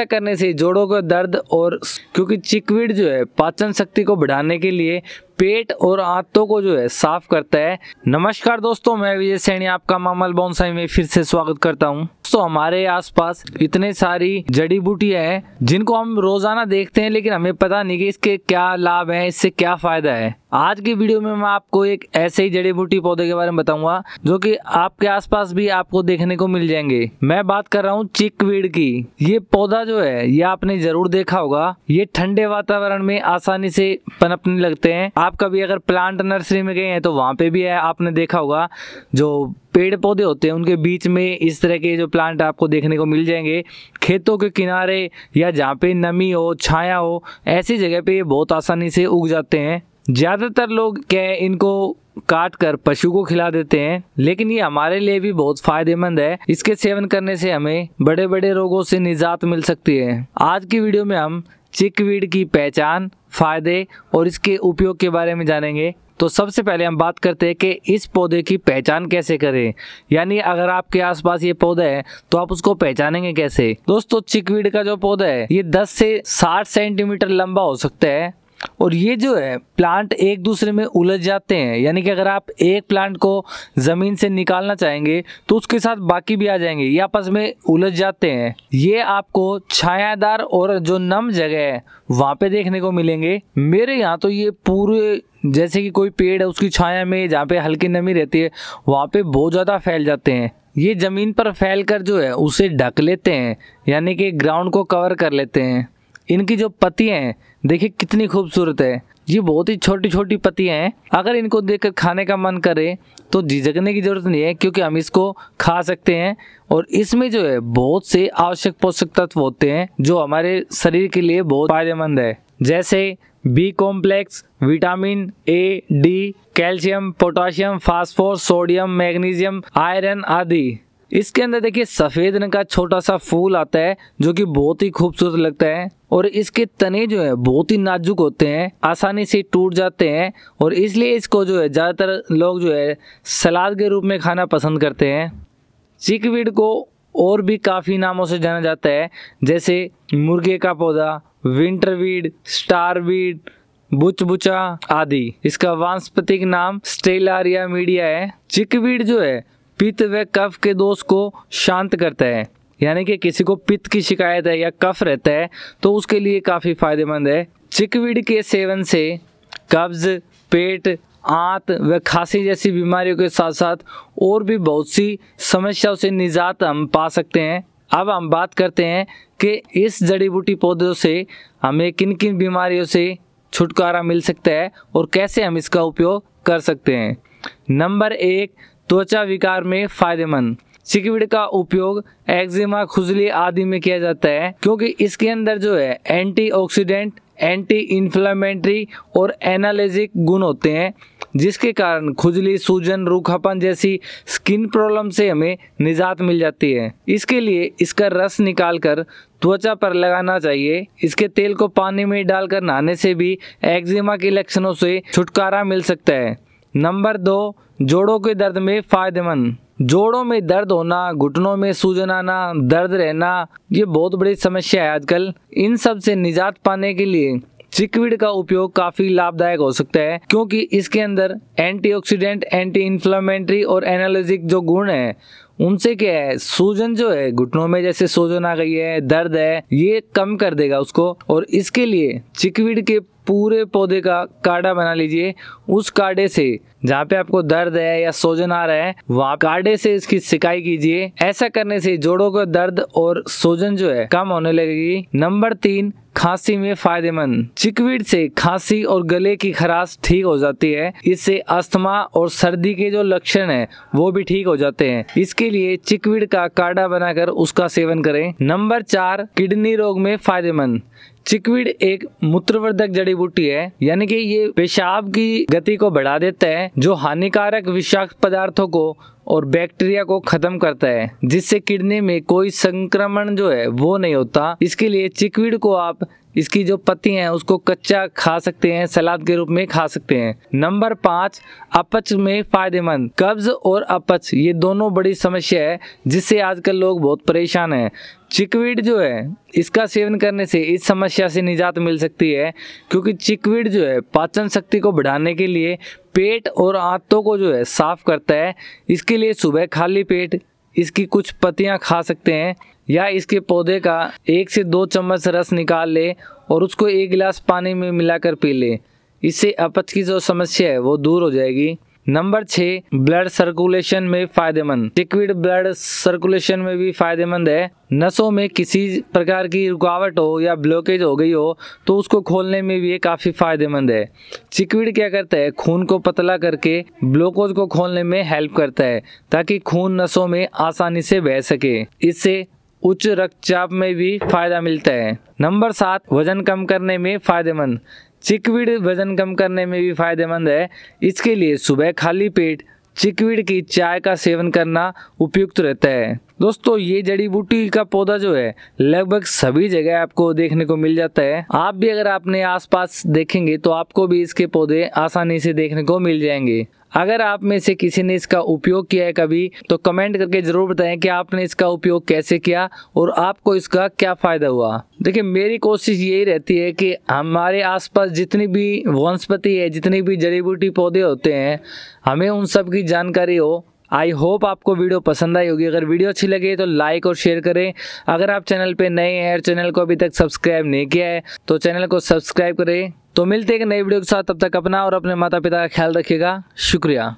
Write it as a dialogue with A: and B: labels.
A: ऐसा करने से जोड़ों को दर्द और क्योंकि चिकवीड जो है पाचन शक्ति को बढ़ाने के लिए पेट और आंतों को जो है साफ करता है नमस्कार दोस्तों मैं विजय सैनी आपका मामल बोनसाई में फिर से स्वागत करता हूँ दोस्तों हमारे आसपास इतने सारी जड़ी बूटियां हैं जिनको हम रोजाना देखते हैं लेकिन हमें पता नहीं कि इसके क्या लाभ हैं इससे क्या फायदा है आज की वीडियो में मैं आपको एक ऐसे ही जड़ी बूटी पौधे के बारे में बताऊंगा जो कि आपके आसपास भी आपको देखने को मिल जाएंगे मैं बात कर रहा हूँ चिकवीड की ये पौधा जो है ये आपने जरूर देखा होगा ये ठंडे वातावरण में आसानी से पनपने लगते हैं आप आप कभी अगर प्लांट नर्सरी में गए हैं तो वहाँ पे भी है आपने देखा होगा जो पेड़ पौधे होते हैं उनके बीच में इस तरह के जो प्लांट आपको देखने को मिल जाएंगे खेतों के किनारे या जहाँ पे नमी हो छाया हो ऐसी जगह पे ये बहुत आसानी से उग जाते हैं ज़्यादातर लोग क्या है इनको काट कर पशु को खिला देते हैं लेकिन ये हमारे लिए भी बहुत फायदेमंद है इसके सेवन करने से हमें बड़े बड़े रोगों से निजात मिल सकती है आज की वीडियो में हम चिकवीड की पहचान फायदे और इसके उपयोग के बारे में जानेंगे तो सबसे पहले हम बात करते हैं कि इस पौधे की पहचान कैसे करें यानी अगर आपके आसपास ये पौधा है तो आप उसको पहचानेंगे कैसे दोस्तों चिकवीड का जो पौधा है ये 10 से 60 सेंटीमीटर लंबा हो सकता है और ये जो है प्लांट एक दूसरे में उलझ जाते हैं यानी कि अगर आप एक प्लांट को ज़मीन से निकालना चाहेंगे तो उसके साथ बाकी भी आ जाएंगे ये आपस में उलझ जाते हैं ये आपको छायादार और जो नम जगह है वहाँ पे देखने को मिलेंगे मेरे यहाँ तो ये पूरे जैसे कि कोई पेड़ है उसकी छाया में जहाँ पे हल्की नमी रहती है वहाँ पे बहुत ज़्यादा फैल जाते हैं ये ज़मीन पर फैल कर जो है उसे ढक लेते हैं यानी कि ग्राउंड को कवर कर लेते हैं इनकी जो पत्तियाँ हैं देखिए कितनी खूबसूरत है ये बहुत ही छोटी छोटी पत्तियाँ हैं अगर इनको देखकर खाने का मन करे तो झिझकने की ज़रूरत नहीं है क्योंकि हम इसको खा सकते हैं और इसमें जो है बहुत से आवश्यक पोषक तत्व होते हैं जो हमारे शरीर के लिए बहुत फायदेमंद है जैसे B complex vitamin A D calcium potassium फास्फोर सोडियम मैग्नीशियम आयरन आदि इसके अंदर देखिए सफ़ेद रंग का छोटा सा फूल आता है जो कि बहुत ही खूबसूरत लगता है और इसके तने जो है बहुत ही नाजुक होते हैं आसानी से टूट जाते हैं और इसलिए इसको जो है ज़्यादातर लोग जो है सलाद के रूप में खाना पसंद करते हैं चिकवीड को और भी काफ़ी नामों से जाना जाता है जैसे मुर्गे का पौधा विंटर वीड स्टार वीड बुचबुचा आदि इसका वानस्पतिक नाम स्टेलारिया मीडिया है चिकवीड जो है पित्त व कफ के दोष को शांत करता है यानी कि किसी को पित्त की शिकायत है या कफ रहता है तो उसके लिए काफ़ी फायदेमंद है चिकविड के सेवन से कब्ज पेट आंत व खांसी जैसी बीमारियों के साथ साथ और भी बहुत सी समस्याओं से निजात हम पा सकते हैं अब हम बात करते हैं कि इस जड़ी बूटी पौधों से हमें किन किन बीमारियों से छुटकारा मिल सकता है और कैसे हम इसका उपयोग कर सकते हैं नंबर एक त्वचा विकार में फायदेमंद सिकविड का उपयोग एक्जिमा खुजली आदि में किया जाता है क्योंकि इसके अंदर जो है एंटीऑक्सीडेंट एंटी इन्फ्लामेंट्री और एनालिजिक गुण होते हैं जिसके कारण खुजली सूजन रूखापन जैसी स्किन प्रॉब्लम से हमें निजात मिल जाती है इसके लिए इसका रस निकालकर त्वचा पर लगाना चाहिए इसके तेल को पानी में डालकर नहाने से भी एक्जिमा के लक्षणों से छुटकारा मिल सकता है नंबर दो जोड़ों के दर्द में फायदेमंद जोड़ों में दर्द होना घुटनों में सूजन आना दर्द रहना ये बहुत बड़ी समस्या है आजकल इन सब से निजात पाने के लिए चिकवीड का उपयोग काफी लाभदायक हो सकता है क्योंकि इसके अंदर एंटीऑक्सीडेंट एंटी इन्फ्लामेंट्री और एनालिजिक जो गुण है उनसे क्या है सूजन जो है घुटनों में जैसे सूजन आ गई है दर्द है ये कम कर देगा उसको और इसके लिए चिकवीड के पूरे पौधे का काढ़ा बना लीजिए उस काढ़े से जहाँ पे आपको दर्द है या सोजन आ रहा है वहाँ काढ़े से इसकी सिकाई कीजिए ऐसा करने से जोड़ों का दर्द और सोजन जो है कम होने लगेगी नंबर तीन खांसी में फायदेमंद चिकवीड से खांसी और गले की खराश ठीक हो जाती है इससे अस्थमा और सर्दी के जो लक्षण है वो भी ठीक हो जाते हैं इसके लिए चिकवीड का काढ़ा बनाकर उसका सेवन करें नंबर चार किडनी रोग में फायदेमंद चिकवीड एक मूत्रवर्धक जड़ी बूटी है यानी कि ये पेशाब की गति को बढ़ा देता है जो हानिकारक विषाक्त पदार्थों को और बैक्टीरिया को खत्म करता है जिससे किडनी में कोई संक्रमण जो है वो नहीं होता इसके लिए चिकवीड को आप इसकी जो पत्ती है उसको कच्चा खा सकते हैं सलाद के रूप में खा सकते हैं नंबर पाँच अपच में फायदेमंद कब्ज और अपच ये दोनों बड़ी समस्या है जिससे आजकल लोग बहुत परेशान हैं चिकवीड जो है इसका सेवन करने से इस समस्या से निजात मिल सकती है क्योंकि चिकवीड जो है पाचन शक्ति को बढ़ाने के लिए पेट और आंतों को जो है साफ करता है इसके लिए सुबह खाली पेट इसकी कुछ पत्तियां खा सकते हैं या इसके पौधे का एक से दो चम्मच रस निकाल ले और उसको एक गिलास पानी में मिलाकर पी ले इससे अपच की जो समस्या है वो दूर हो जाएगी नंबर छः ब्लड सर्कुलेशन में फायदेमंद लिक्विड ब्लड सर्कुलेशन में भी फायदेमंद है नसों में किसी प्रकार की रुकावट हो या ब्लॉकेज हो गई हो तो उसको खोलने में भी ये काफ़ी फायदेमंद है चिकविड़ क्या करता है खून को पतला करके ब्लॉकोज को खोलने में हेल्प करता है ताकि खून नसों में आसानी से बह सके इससे उच्च रक्तचाप में भी फायदा मिलता है नंबर सात वजन कम करने में फायदेमंद चिकवीड वजन कम करने में भी फायदेमंद है इसके लिए सुबह खाली पेट चिकवीड की चाय का सेवन करना उपयुक्त रहता है दोस्तों ये जड़ी बूटी का पौधा जो है लगभग सभी जगह आपको देखने को मिल जाता है आप भी अगर आपने आसपास देखेंगे तो आपको भी इसके पौधे आसानी से देखने को मिल जाएंगे अगर आप में से किसी ने इसका उपयोग किया है कभी तो कमेंट करके ज़रूर बताएं कि आपने इसका उपयोग कैसे किया और आपको इसका क्या फ़ायदा हुआ देखिए मेरी कोशिश यही रहती है कि हमारे आसपास जितनी भी वनस्पति है जितनी भी जड़ी बूटी पौधे होते हैं हमें उन सब की जानकारी हो आई होप आपको वीडियो पसंद आई होगी अगर वीडियो अच्छी लगे तो लाइक और शेयर करें अगर आप चैनल पे नए हैं और चैनल को अभी तक सब्सक्राइब नहीं किया है तो चैनल को सब्सक्राइब करें तो मिलते हैं नई वीडियो के साथ तब तक अपना और अपने माता पिता का ख्याल रखिएगा शुक्रिया